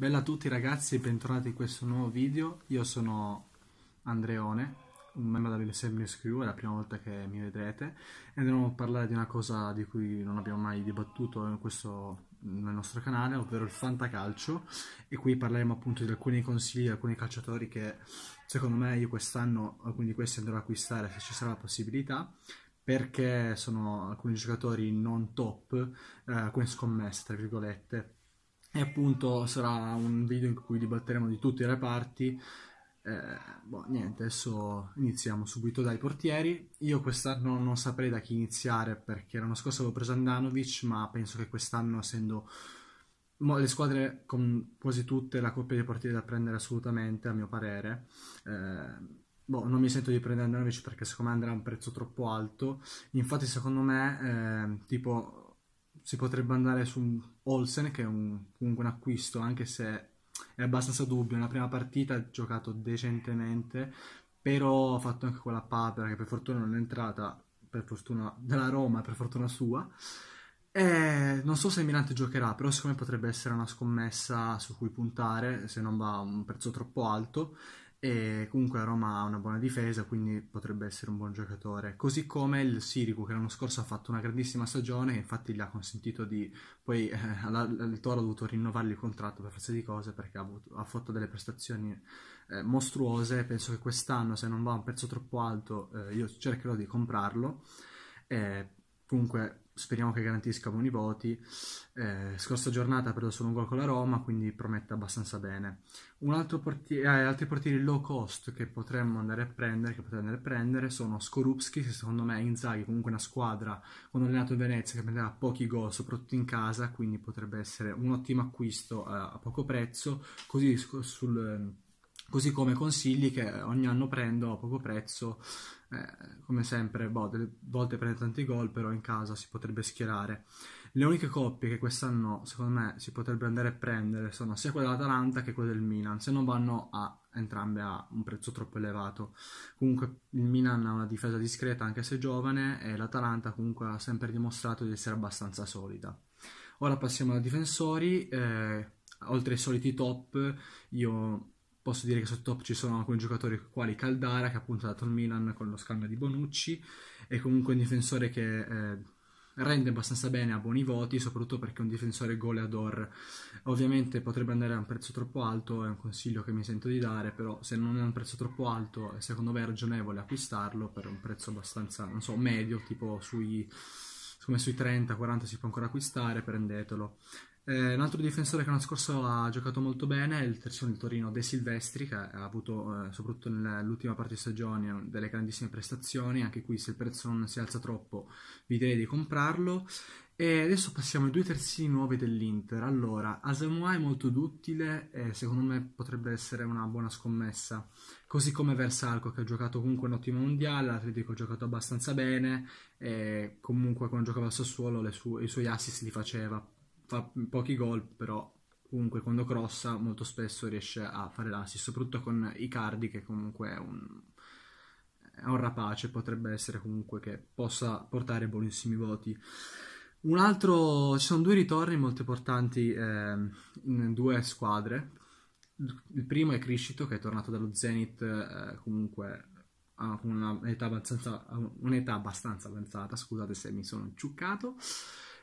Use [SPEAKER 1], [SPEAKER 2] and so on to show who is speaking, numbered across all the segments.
[SPEAKER 1] Bella a tutti ragazzi bentornati in questo nuovo video, io sono Andreone, un membro della News Crew, è la prima volta che mi vedrete e andremo a parlare di una cosa di cui non abbiamo mai dibattuto questo, nel nostro canale, ovvero il fantacalcio e qui parleremo appunto di alcuni consigli, di alcuni calciatori che secondo me io quest'anno, alcuni di questi andrò a acquistare se ci sarà la possibilità perché sono alcuni giocatori non top, eh, alcune scommesse tra virgolette e appunto sarà un video in cui dibatteremo di tutti i reparti. Eh, boh, niente, adesso iniziamo subito dai portieri. Io quest'anno non saprei da chi iniziare perché l'anno scorso avevo preso Andanovic, ma penso che quest'anno, essendo le squadre con quasi tutte la coppia di portieri da prendere assolutamente, a mio parere, eh, boh, non mi sento di prendere Andanovic perché secondo me andrà a un prezzo troppo alto. Infatti, secondo me, eh, tipo si potrebbe andare su Olsen, che è un, comunque un acquisto, anche se è abbastanza dubbio. Nella prima partita ha giocato decentemente, però ha fatto anche quella papera che per fortuna non è entrata, per fortuna della Roma, per fortuna sua. E non so se Mirante giocherà, però secondo me potrebbe essere una scommessa su cui puntare, se non va a un prezzo troppo alto e comunque la Roma ha una buona difesa, quindi potrebbe essere un buon giocatore. Così come il Sirico che l'anno scorso ha fatto una grandissima stagione, infatti gli ha consentito di poi eh, il Toro ha dovuto rinnovargli il contratto per forza di cose perché ha, avuto, ha fatto delle prestazioni eh, mostruose. Penso che quest'anno, se non va a un prezzo troppo alto, eh, io cercherò di comprarlo. Eh, comunque speriamo che garantisca buoni voti. Eh, scorsa giornata ha preso solo un gol con la Roma, quindi promette abbastanza bene. Portiere, eh, altri portieri low cost che potremmo andare a prendere, andare a prendere sono Skorupski, che secondo me è Inzaghi, comunque una squadra con allenato in Venezia che prenderà pochi gol, soprattutto in casa, quindi potrebbe essere un ottimo acquisto a, a poco prezzo. Così sul così come consigli che ogni anno prendo a poco prezzo, eh, come sempre, boh, delle volte prendo tanti gol, però in casa si potrebbe schierare. Le uniche coppie che quest'anno, secondo me, si potrebbe andare a prendere sono sia quella dell'Atalanta che quella del Milan, se non vanno a entrambe a un prezzo troppo elevato. Comunque il Milan ha una difesa discreta anche se giovane e l'Atalanta comunque ha sempre dimostrato di essere abbastanza solida. Ora passiamo ai difensori, eh, oltre ai soliti top, io posso dire che sotto top ci sono alcuni giocatori quali Caldara che appunto ha dato il Milan con lo scambio di Bonucci e comunque un difensore che eh, rende abbastanza bene a buoni voti soprattutto perché è un difensore goleador ovviamente potrebbe andare a un prezzo troppo alto è un consiglio che mi sento di dare però se non è un prezzo troppo alto secondo me è ragionevole acquistarlo per un prezzo abbastanza non so medio tipo sui come sui 30-40 si può ancora acquistare, prendetelo. Eh, un altro difensore che l'anno scorso ha giocato molto bene è il terzone del Torino De Silvestri, che ha avuto eh, soprattutto nell'ultima parte di stagione delle grandissime prestazioni. Anche qui, se il prezzo non si alza troppo, vi direi di comprarlo. E adesso passiamo ai due terzini nuovi dell'Inter. Allora, Asamoah è molto duttile e secondo me potrebbe essere una buona scommessa. Così come Versalco che ha giocato comunque un ottimo mondiale, l'Atletico ha giocato abbastanza bene e comunque quando giocava a Sassuolo su- i suoi assist li faceva fa pochi gol, però comunque quando crossa molto spesso riesce a fare l'assist, soprattutto con Icardi che comunque è un, è un rapace, potrebbe essere comunque che possa portare buonissimi voti. Un altro, ci sono due ritorni molto importanti eh, in due squadre. Il primo è Criscito che è tornato dallo Zenith eh, comunque a un'età abbastanza, un'età abbastanza avanzata, scusate se mi sono ciuccato.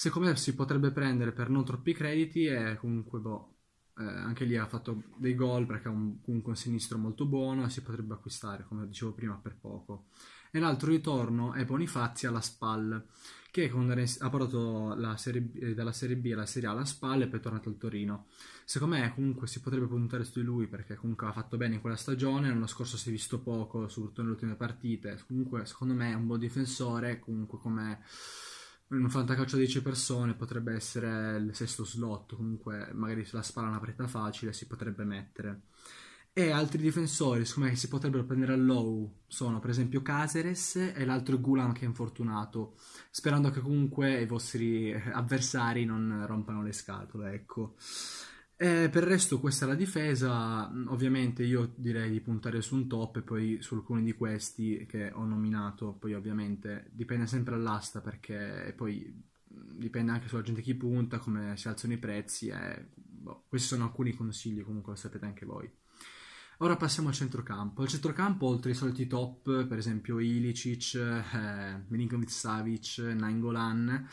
[SPEAKER 1] Secondo me si potrebbe prendere per non troppi crediti e comunque boh, eh, anche lì ha fatto dei gol perché ha un, comunque un sinistro molto buono e si potrebbe acquistare, come dicevo prima, per poco. E l'altro ritorno è Bonifazi alla SPAL, che ha portato serie, eh, dalla Serie B alla Serie A alla SPAL e poi è tornato al Torino. Secondo me comunque si potrebbe puntare su di lui perché comunque ha fatto bene in quella stagione, l'anno scorso si è visto poco, soprattutto nelle ultime partite. Comunque secondo me è un buon difensore, comunque come un fantacalcio a 10 persone potrebbe essere il sesto slot, comunque magari se la spalla è una preta facile si potrebbe mettere. E altri difensori, siccome si potrebbero prendere a low, sono per esempio Caseres e l'altro Gulam che è infortunato, sperando che comunque i vostri avversari non rompano le scatole, ecco. Eh, per il resto questa è la difesa, ovviamente io direi di puntare su un top e poi su alcuni di questi che ho nominato, poi ovviamente dipende sempre dall'asta perché poi dipende anche sulla gente chi punta, come si alzano i prezzi e eh, boh, questi sono alcuni consigli comunque lo sapete anche voi. Ora passiamo al centrocampo. Al centrocampo, oltre ai soliti top, per esempio Ilicic, eh, Milinkovic Savic, Nangolan,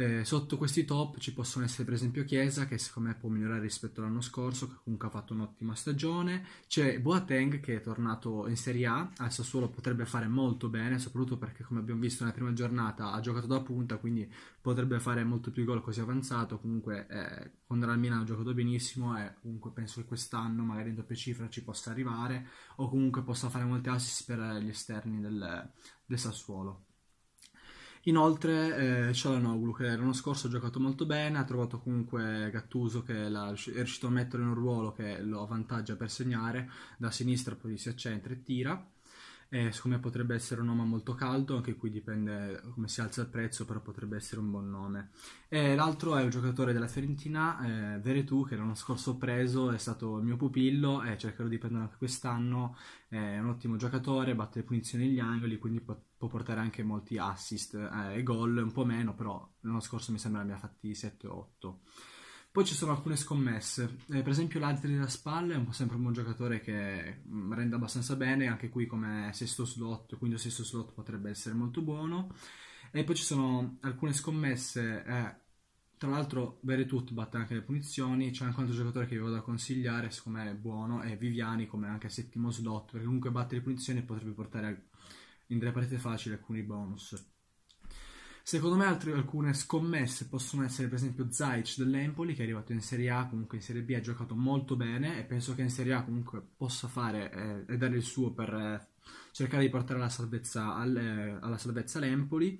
[SPEAKER 1] eh, sotto questi top ci possono essere per esempio Chiesa che secondo me può migliorare rispetto all'anno scorso che comunque ha fatto un'ottima stagione c'è Boateng che è tornato in Serie A al Sassuolo potrebbe fare molto bene soprattutto perché come abbiamo visto nella prima giornata ha giocato da punta quindi potrebbe fare molto più gol così avanzato comunque eh, contro la ha giocato benissimo e comunque penso che quest'anno magari in doppia cifra ci possa arrivare o comunque possa fare molti assist per gli esterni del, del Sassuolo Inoltre eh, Cialanoglu che l'anno scorso ha giocato molto bene, ha trovato comunque Gattuso che la, è riuscito a mettere in un ruolo che lo avvantaggia per segnare, da sinistra poi si accentra e tira eh, secondo me potrebbe essere un nome molto caldo, anche qui dipende come si alza il prezzo, però potrebbe essere un buon nome. E l'altro è un giocatore della Fiorentina, eh, Veretù, che l'anno scorso ho preso, è stato il mio pupillo e eh, cercherò di prenderlo anche quest'anno. È un ottimo giocatore, batte le punizioni negli angoli, quindi può, può portare anche molti assist eh, e gol, un po' meno, però l'anno scorso mi sembra ne abbia fatti 7-8. Poi ci sono alcune scommesse, eh, per esempio l'Adri della Spalla è un, sempre un buon giocatore che mm, rende abbastanza bene, anche qui come sesto slot, quindi sesto slot potrebbe essere molto buono. E poi ci sono alcune scommesse, eh, tra l'altro Veretut batte anche le punizioni, c'è anche un altro giocatore che vi vado a consigliare, secondo me è buono, è Viviani come anche settimo slot, perché comunque batte le punizioni e potrebbe portare in delle partite facili alcuni bonus. Secondo me altre, alcune scommesse possono essere per esempio Zaic dell'Empoli che è arrivato in Serie A, comunque in Serie B ha giocato molto bene e penso che in Serie A comunque possa fare eh, e dare il suo per eh, cercare di portare alla salvezza, al, eh, alla salvezza l'Empoli.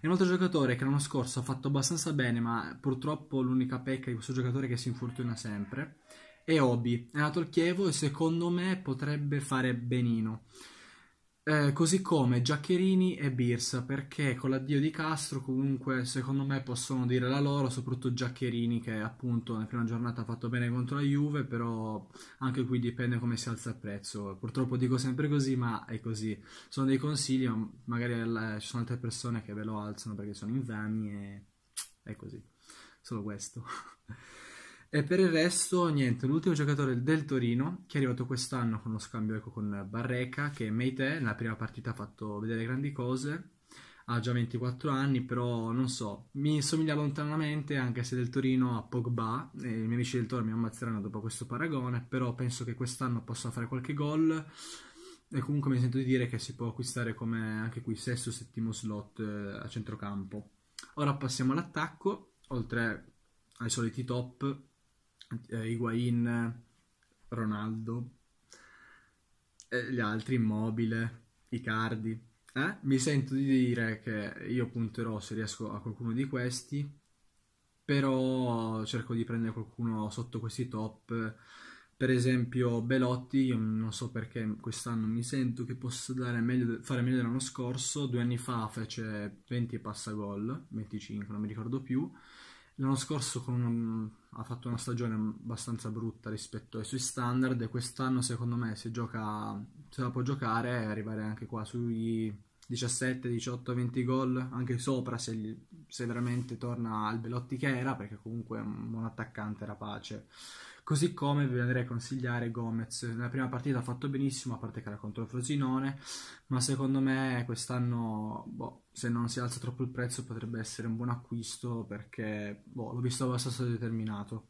[SPEAKER 1] E un altro giocatore che l'anno scorso ha fatto abbastanza bene, ma purtroppo l'unica pecca di questo giocatore è che si infortuna sempre. È Obi, è nato al Chievo e secondo me potrebbe fare benino. Eh, così come Giaccherini e Birsa, perché con l'addio di Castro comunque secondo me possono dire la loro, soprattutto Giaccherini che appunto nella prima giornata ha fatto bene contro la Juve, però anche qui dipende come si alza il prezzo. Purtroppo dico sempre così, ma è così. Sono dei consigli, ma magari la, eh, ci sono altre persone che ve lo alzano perché sono infami e è così. Solo questo. E per il resto, niente, l'ultimo giocatore del Torino che è arrivato quest'anno con lo scambio ecco, con Barreca, che è Meite, nella prima partita ha fatto vedere grandi cose, ha già 24 anni, però non so, mi somiglia lontanamente anche se del Torino a Pogba, i miei amici del Toro mi ammazzeranno dopo questo paragone, però penso che quest'anno possa fare qualche gol e comunque mi sento di dire che si può acquistare come anche qui sesto o settimo slot eh, a centrocampo. Ora passiamo all'attacco, oltre ai soliti top eh, Higuain, Ronaldo, eh, gli altri Immobile, Icardi. Eh? Mi sento di dire che io punterò se riesco a qualcuno di questi, però cerco di prendere qualcuno sotto questi top. Per esempio Belotti, io non so perché quest'anno mi sento che possa meglio, fare meglio dell'anno scorso, due anni fa fece 20 e passa gol, 25 non mi ricordo più, L'anno scorso una, ha fatto una stagione abbastanza brutta rispetto ai suoi standard e quest'anno secondo me se, gioca, se la può giocare arrivare anche qua sui 17, 18, 20 gol, anche sopra se, se veramente torna al Belotti che era perché comunque è un buon attaccante rapace. Così come vi andrei a consigliare Gomez. Nella prima partita ha fatto benissimo, a parte che era contro il Frosinone, ma secondo me quest'anno boh, se non si alza troppo il prezzo potrebbe essere un buon acquisto perché boh, l'ho visto abbastanza determinato.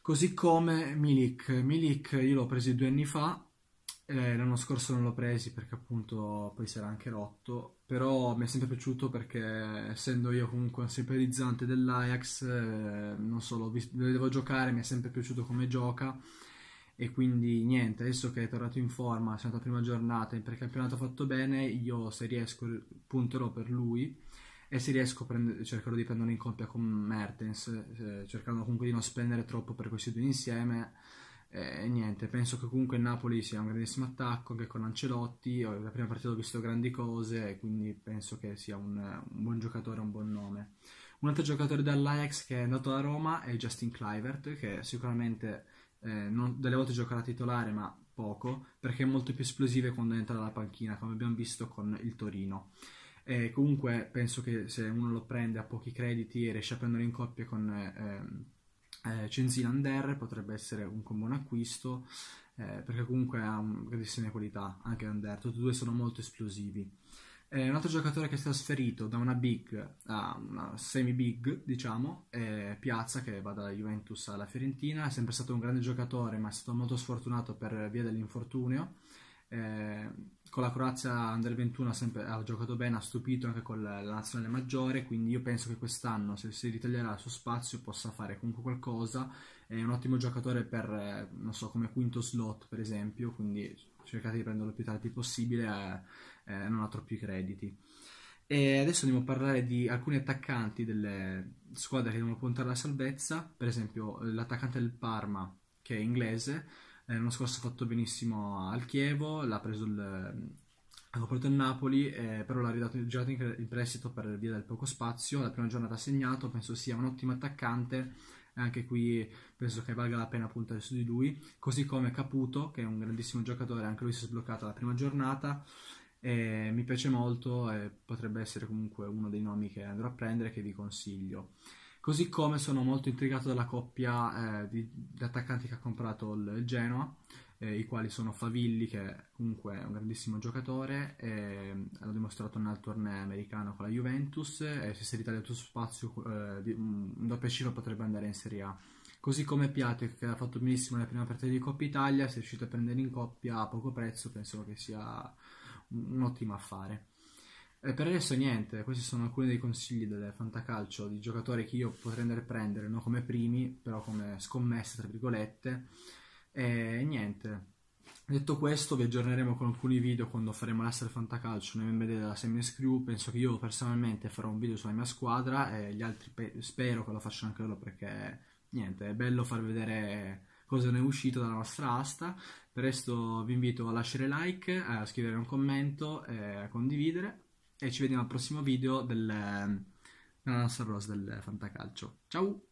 [SPEAKER 1] Così come Milik. Milik io l'ho preso due anni fa, eh, l'anno scorso non l'ho preso perché appunto poi si era anche rotto, però mi è sempre piaciuto perché essendo io comunque un simpatizzante dell'Ajax, eh, non solo, devo giocare, mi è sempre piaciuto come gioca e quindi niente, adesso che è tornato in forma, è stata la prima giornata in precampionato fatto bene, io se riesco punterò per lui e se riesco prend- cercherò di prenderlo in coppia con Mertens, eh, cercando comunque di non spendere troppo per questi due insieme. E niente, penso che comunque il Napoli sia un grandissimo attacco anche con Ancelotti, io la prima partita ho visto grandi cose, quindi penso che sia un, un buon giocatore, un buon nome. Un altro giocatore dall'Ajax che è andato da Roma è Justin Clivert, che sicuramente eh, non, delle volte gioca da titolare ma poco, perché è molto più esplosivo quando entra dalla panchina, come abbiamo visto con il Torino. E comunque penso che se uno lo prende a pochi crediti e riesce a prendere in coppia con eh, ehm, eh, Cenzina Under potrebbe essere un, buon acquisto, eh, perché comunque ha un, grandissime qualità, anche Under, tutti e due sono molto esplosivi. Eh, un altro giocatore che si è trasferito da una big a una semi-big, diciamo, è Piazza che va dalla Juventus alla Fiorentina. È sempre stato un grande giocatore, ma è stato molto sfortunato per via dell'infortunio. Eh, con la Croazia Under 21 sempre, ha, giocato bene, ha stupito anche con la, nazionale maggiore, quindi io penso che quest'anno se si ritaglierà il suo spazio possa fare comunque qualcosa è un ottimo giocatore per, eh, non so, come quinto slot per esempio, quindi cercate di prenderlo più tardi possibile, eh, eh, non ha troppi crediti. E adesso andiamo a parlare di alcuni attaccanti delle squadre che devono puntare alla salvezza, per esempio l'attaccante del Parma, che è inglese, eh, l'anno scorso ha fatto benissimo al Chievo, l'ha preso il, ha eh, coperto il Napoli, eh, però l'ha ridato girato in, prestito per via del poco spazio. La prima giornata ha segnato, penso sia un ottimo attaccante e anche qui penso che valga la pena puntare su di lui, così come Caputo, che è un grandissimo giocatore, anche lui si è sbloccato alla prima giornata, e mi piace molto e potrebbe essere comunque uno dei nomi che andrò a prendere e che vi consiglio. Così come sono molto intrigato dalla coppia eh, di, di, attaccanti che ha comprato il Genoa, eh, i quali sono Favilli, che comunque è un grandissimo giocatore, eh, l'ha dimostrato nel torneo americano con la Juventus e se si è ritagliato il spazio eh, un doppio ciclo potrebbe andare in Serie A. Così come Piatek che ha fatto benissimo nella prima partita di Coppa Italia, se è riuscito a prendere in coppia a poco prezzo, penso che sia un, un ottimo affare. E eh, per adesso niente, questi sono alcuni dei consigli del fantacalcio di giocatori che io potrei andare a prendere, non come primi, però come scommesse, tra virgolette, e niente. Detto questo, vi aggiorneremo con alcuni video quando faremo l'Aster Fantacalcio, un MBD della Semis Crew. Penso che io personalmente farò un video sulla mia squadra e gli altri pe- spero che lo facciano anche loro perché niente, è bello far vedere cosa ne è uscito dalla nostra asta. Per resto vi invito a lasciare like, a scrivere un commento, a condividere e ci vediamo al prossimo video del, della nostra rosa del Fantacalcio. Ciao!